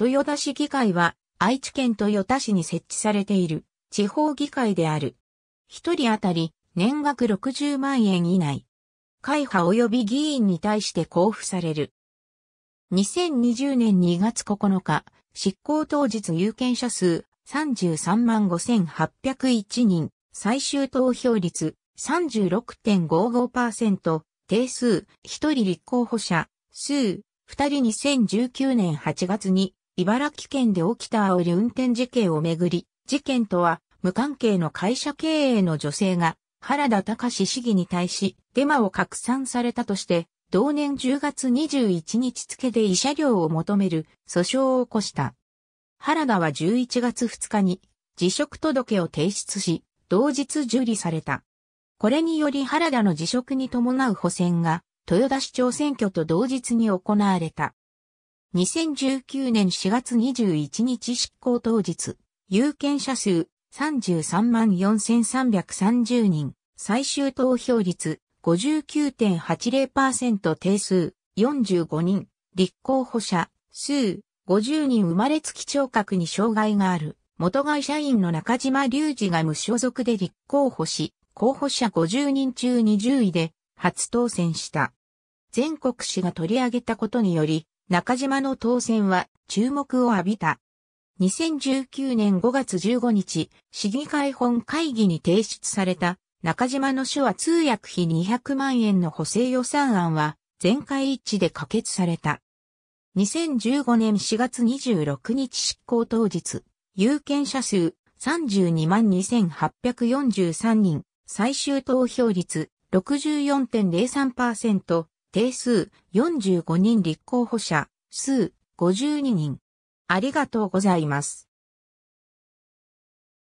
豊田市議会は愛知県豊田市に設置されている地方議会である。一人当たり年額60万円以内。会派及び議員に対して交付される。2020年2月9日、執行当日有権者数33万5801人、最終投票率36.55%、定数1人立候補者、数2人2019年8月に茨城県で起きた煽り運転事件をめぐり、事件とは無関係の会社経営の女性が原田隆市議に対しデマを拡散されたとして、同年10月21日付で慰謝料を求める訴訟を起こした。原田は11月2日に辞職届を提出し、同日受理された。これにより原田の辞職に伴う補選が豊田市長選挙と同日に行われた。2019年4月21日執行当日、有権者数33万4330人、最終投票率59.80%定数45人、立候補者数50人生まれつき聴覚に障害がある。元会社員の中島隆二が無所属で立候補し、候補者50人中20位で初当選した。全国紙が取り上げたことにより、中島の当選は注目を浴びた。2019年5月15日、市議会本会議に提出された中島の手話通訳費200万円の補正予算案は全会一致で可決された。2015年4月26日執行当日、有権者数32万2843人、最終投票率64.03%、定数45人立候補者、数52人。ありがとうございます。